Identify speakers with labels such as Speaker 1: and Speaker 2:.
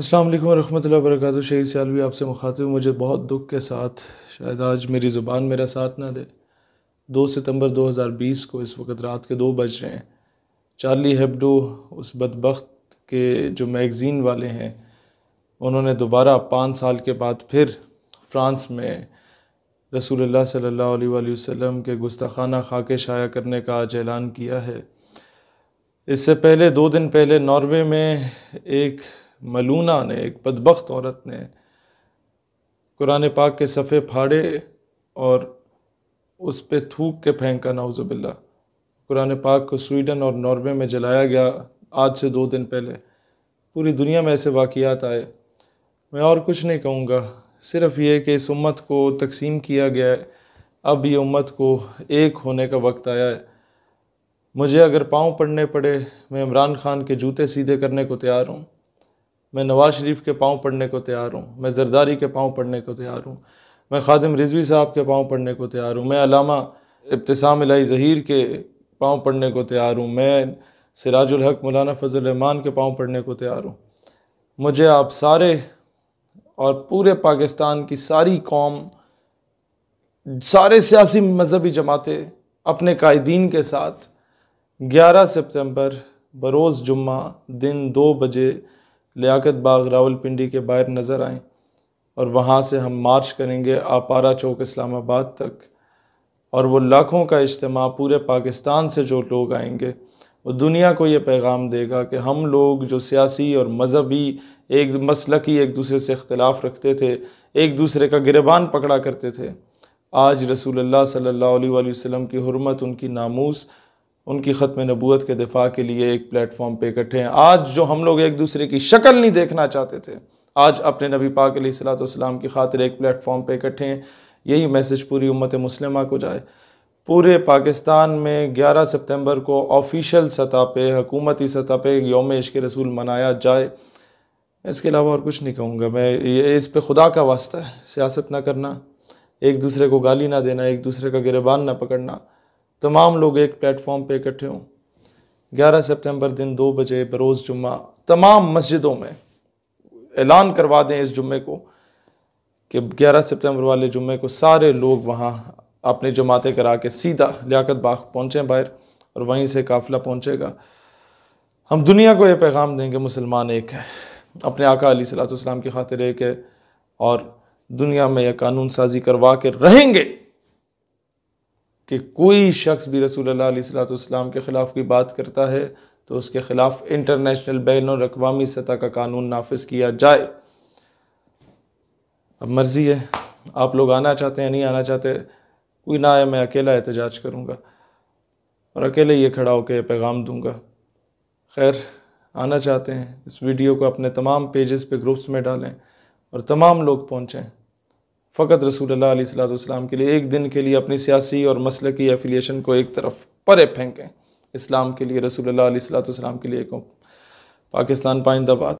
Speaker 1: अस्सलाम वालेकुम रहमतुल्लाहि व बरकातहू शहीद सियालवी आपसे मुखातिब मुझे बहुत दुख के साथ शायद आज मेरी ज़ुबान मेरा साथ ना दे दो सितंबर 2020 को इस वक्त रात के दो बज रहे हैं चार्ली हेब्डो उस बदबख्त के जो मैगज़ीन वाले हैं उन्होंने दोबारा पाँच साल के बाद फिर फ्रांस में रसूलुल्लाह सल्लल्लाहु अलैहि वसल्लम के गुस्ताखाना खाके शाया करने का आज ऐलान किया है इससे पहले दो दिन पहले नॉर्वे में एक मलूना ने एक बदबخت औरत ने कुरान पाक के सफ़े फाड़े और उस पर थूक के फेंका नाउज़बिल्ला कुरान पाक को स्वीडन और नॉर्वे में जलाया गया आज से दो दिन पहले पूरी दुनिया में ऐसे वाक़ात आए मैं और कुछ नहीं कहूँगा सिर्फ ये कि इस उम्मत को तकसीम किया गया है अब ये उम्मत को एक होने का वक्त आया है मुझे अगर पाँव पड़ने पड़े मैं इमरान ख़ान के जूते सीधे करने को तैयार हूँ मैं नवाज़ शरीफ के पाँव पढ़ने को तैयार हूँ मैं जरदारी के पाँव पढ़ने को तैयार हूँ मैं खादिम रिजवी साहब के पाँव पढ़ने को तैयार हूँ मैं अलामा इब्तसाम इलाई ज़हीर के पाँव पढ़ने को तैयार हूँ मैं सिराजुल हक मौलाना फजल रहमान के पाँव पढ़ने को तैयार हूँ मुझे आप सारे और पूरे पाकिस्तान की सारी कौम सारे सियासी मजहबी जमातें अपने कायदीन के साथ 11 सितंबर बरोज़ जुम्मा दिन दो बजे लियाकत बाग रावलपिंडी के बाहर नज़र आएँ और वहाँ से हम मार्च करेंगे आपारा चौक इस्लामाबाद तक और वो लाखों का इज्तम पूरे पाकिस्तान से जो लोग आएंगे वो दुनिया को ये पैगाम देगा कि हम लोग जो सियासी और मजहबी एक मसलकी एक दूसरे से अख्तिलाफ़ रखते थे एक दूसरे का गिरबान पकड़ा करते थे आज रसूल सल्ला वसलम की हरमत उनकी नामूस उनकी ख़त्म नबूत के दिफा के लिए एक प्लेटफॉर्म पर इकट्ठे हैं आज जो हम लोग एक दूसरे की शक्ल नहीं देखना चाहते थे आज अपने नबी पाक सलाम की खातिर एक प्लेटफॉर्म पर इकट्ठे हैं यही मैसेज पूरी उम्मत मुस्लिमा को जाए पूरे पाकिस्तान में 11 सितंबर को ऑफिशियल सतह पे हकूमती सतह पे योम इश्क रसूल मनाया जाए इसके अलावा और कुछ नहीं कहूँगा मैं ये इस पर खुदा का वास्ता है सियासत ना करना एक दूसरे को गाली ना देना एक दूसरे का गिरबान ना पकड़ना तमाम लोग एक प्लेटफॉर्म पे इकट्ठे हों 11 सितंबर दिन दो बजे बरोज़ जुम्मा तमाम मस्जिदों में ऐलान करवा दें इस जुम्मे को कि 11 सितंबर वाले जुम्मे को सारे लोग वहाँ अपनी जमातें करा के सीधा लियाकत बाग पहुँचें बाहर और वहीं से काफिला पहुँचेगा हम दुनिया को ये पैगाम देंगे मुसलमान एक है अपने आका अली सलाम की खातिर एक है और दुनिया में यह कानून साजी करवा के रहेंगे कि कोई शख्स भी रसूल अल्लाम के ख़िलाफ़ की बात करता है तो उसके ख़िलाफ़ इंटरनेशनल बैन और अकवामी सतह का कानून नाफज किया जाए अब मर्ज़ी है आप लोग आना चाहते हैं नहीं आना चाहते कोई ना आए मैं अकेला एहतजाज करूँगा और अकेले ये खड़ा होकर पैगाम दूँगा खैर आना चाहते हैं इस वीडियो को अपने तमाम पेजेस पे ग्रुप्स में डालें और तमाम लोग पहुँचें फ़कत रसूल के लिए एक दिन के लिए अपनी सियासी और मसल की एफिलियशन को एक तरफ परे फेंकें इस्लाम के लिए रसूल सलाम के लिए कहूँ पाकिस्तान पाइंदाबाद